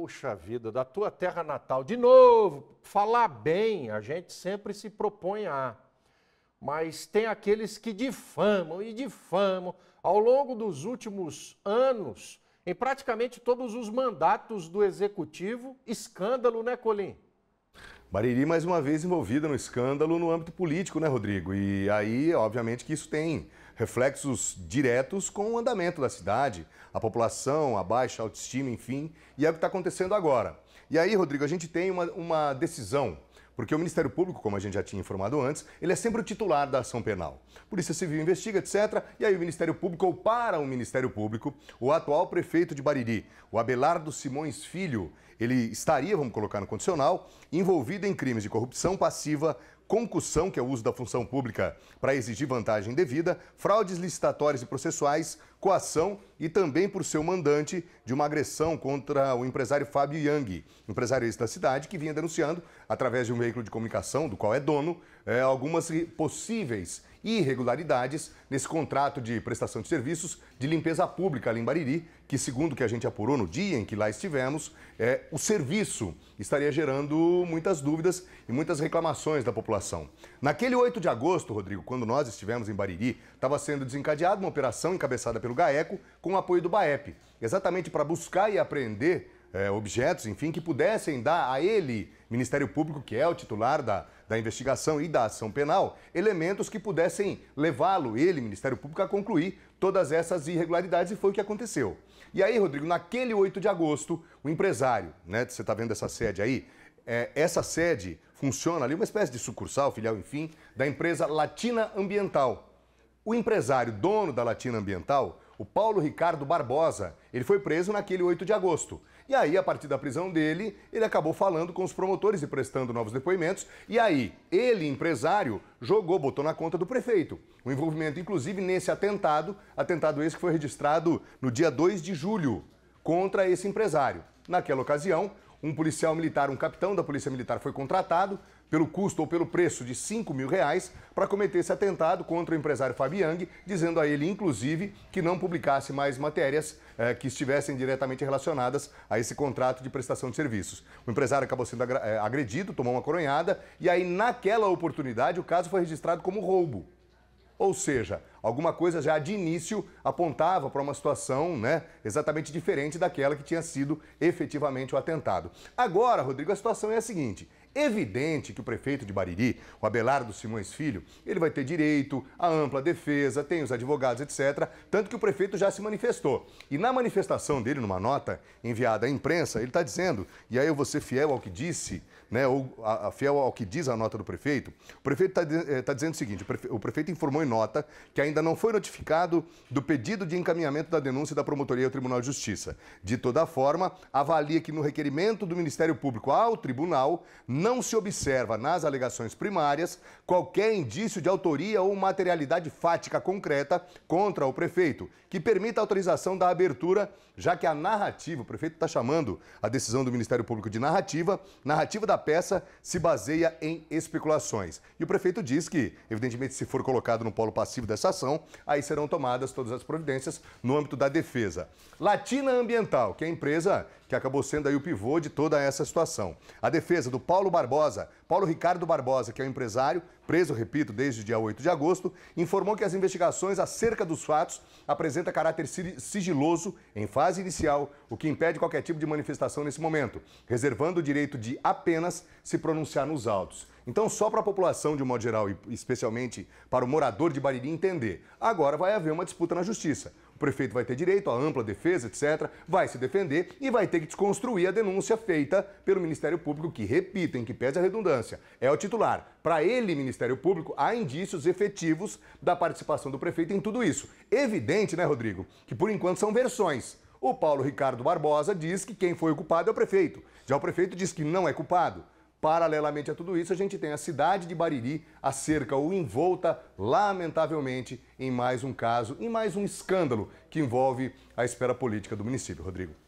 Puxa vida, da tua terra natal. De novo, falar bem, a gente sempre se propõe a. Mas tem aqueles que difamam e difamam. Ao longo dos últimos anos, em praticamente todos os mandatos do executivo, escândalo, né, Colim? Bariri, mais uma vez, envolvida no escândalo no âmbito político, né, Rodrigo? E aí, obviamente, que isso tem reflexos diretos com o andamento da cidade, a população, a baixa autoestima, enfim, e é o que está acontecendo agora. E aí, Rodrigo, a gente tem uma, uma decisão porque o Ministério Público, como a gente já tinha informado antes, ele é sempre o titular da ação penal. Polícia Civil investiga, etc. E aí o Ministério Público, ou para o Ministério Público, o atual prefeito de Bariri, o Abelardo Simões Filho, ele estaria, vamos colocar no condicional, envolvido em crimes de corrupção passiva, concussão, que é o uso da função pública para exigir vantagem devida, fraudes licitatórias e processuais, coação e também por seu mandante de uma agressão contra o empresário Fábio Yang, empresário ex da cidade, que vinha denunciando, através de um veículo de comunicação, do qual é dono, eh, algumas possíveis irregularidades nesse contrato de prestação de serviços de limpeza pública ali em Bariri, que, segundo o que a gente apurou no dia em que lá estivemos, é, o serviço estaria gerando muitas dúvidas e muitas reclamações da população. Naquele 8 de agosto, Rodrigo, quando nós estivemos em Bariri, estava sendo desencadeada uma operação encabeçada pelo GAECO com o apoio do BAEP, exatamente para buscar e apreender é, objetos, enfim, que pudessem dar a ele, Ministério Público, que é o titular da, da investigação e da ação penal, elementos que pudessem levá-lo, ele, Ministério Público, a concluir todas essas irregularidades, e foi o que aconteceu. E aí, Rodrigo, naquele 8 de agosto, o empresário, né, você está vendo essa sede aí, é, essa sede funciona ali, uma espécie de sucursal, filial, enfim, da empresa Latina Ambiental, o empresário dono da Latina Ambiental, o Paulo Ricardo Barbosa, ele foi preso naquele 8 de agosto. E aí, a partir da prisão dele, ele acabou falando com os promotores e prestando novos depoimentos. E aí, ele, empresário, jogou, botou na conta do prefeito. O envolvimento, inclusive, nesse atentado, atentado esse que foi registrado no dia 2 de julho contra esse empresário. Naquela ocasião, um policial militar, um capitão da Polícia Militar foi contratado pelo custo ou pelo preço de 5 mil reais para cometer esse atentado contra o empresário Fabiang, dizendo a ele, inclusive, que não publicasse mais matérias eh, que estivessem diretamente relacionadas a esse contrato de prestação de serviços. O empresário acabou sendo é, agredido, tomou uma coronhada e aí, naquela oportunidade, o caso foi registrado como roubo. Ou seja, Alguma coisa já de início apontava para uma situação né, exatamente diferente daquela que tinha sido efetivamente o atentado. Agora, Rodrigo, a situação é a seguinte. Evidente que o prefeito de Bariri, o Abelardo Simões Filho, ele vai ter direito à ampla defesa, tem os advogados, etc. Tanto que o prefeito já se manifestou. E na manifestação dele, numa nota enviada à imprensa, ele está dizendo, e aí eu vou ser fiel ao que disse, né, ou a, a fiel ao que diz a nota do prefeito, o prefeito está eh, tá dizendo o seguinte: o prefeito, o prefeito informou em nota que a ainda não foi notificado do pedido de encaminhamento da denúncia da Promotoria ao Tribunal de Justiça. De toda forma, avalia que no requerimento do Ministério Público ao Tribunal não se observa nas alegações primárias qualquer indício de autoria ou materialidade fática concreta contra o prefeito, que permita a autorização da abertura, já que a narrativa, o prefeito está chamando a decisão do Ministério Público de narrativa, narrativa da peça se baseia em especulações. E o prefeito diz que, evidentemente, se for colocado no polo passivo dessa acusação, aí serão tomadas todas as providências no âmbito da defesa. Latina Ambiental, que é a empresa que acabou sendo aí o pivô de toda essa situação. A defesa do Paulo Barbosa Paulo Ricardo Barbosa, que é o um empresário, preso, repito, desde o dia 8 de agosto, informou que as investigações acerca dos fatos apresentam caráter sigiloso em fase inicial, o que impede qualquer tipo de manifestação nesse momento, reservando o direito de apenas se pronunciar nos autos. Então, só para a população, de um modo geral, e especialmente para o morador de Bariri entender, agora vai haver uma disputa na justiça. O prefeito vai ter direito à ampla defesa, etc., vai se defender e vai ter que desconstruir a denúncia feita pelo Ministério Público, que, repitem, que pese a redundância, é o titular. Para ele, Ministério Público, há indícios efetivos da participação do prefeito em tudo isso. Evidente, né, Rodrigo, que por enquanto são versões. O Paulo Ricardo Barbosa diz que quem foi o culpado é o prefeito. Já o prefeito diz que não é culpado. Paralelamente a tudo isso, a gente tem a cidade de Bariri acerca ou envolta, lamentavelmente, em mais um caso, em mais um escândalo que envolve a esfera política do município, Rodrigo.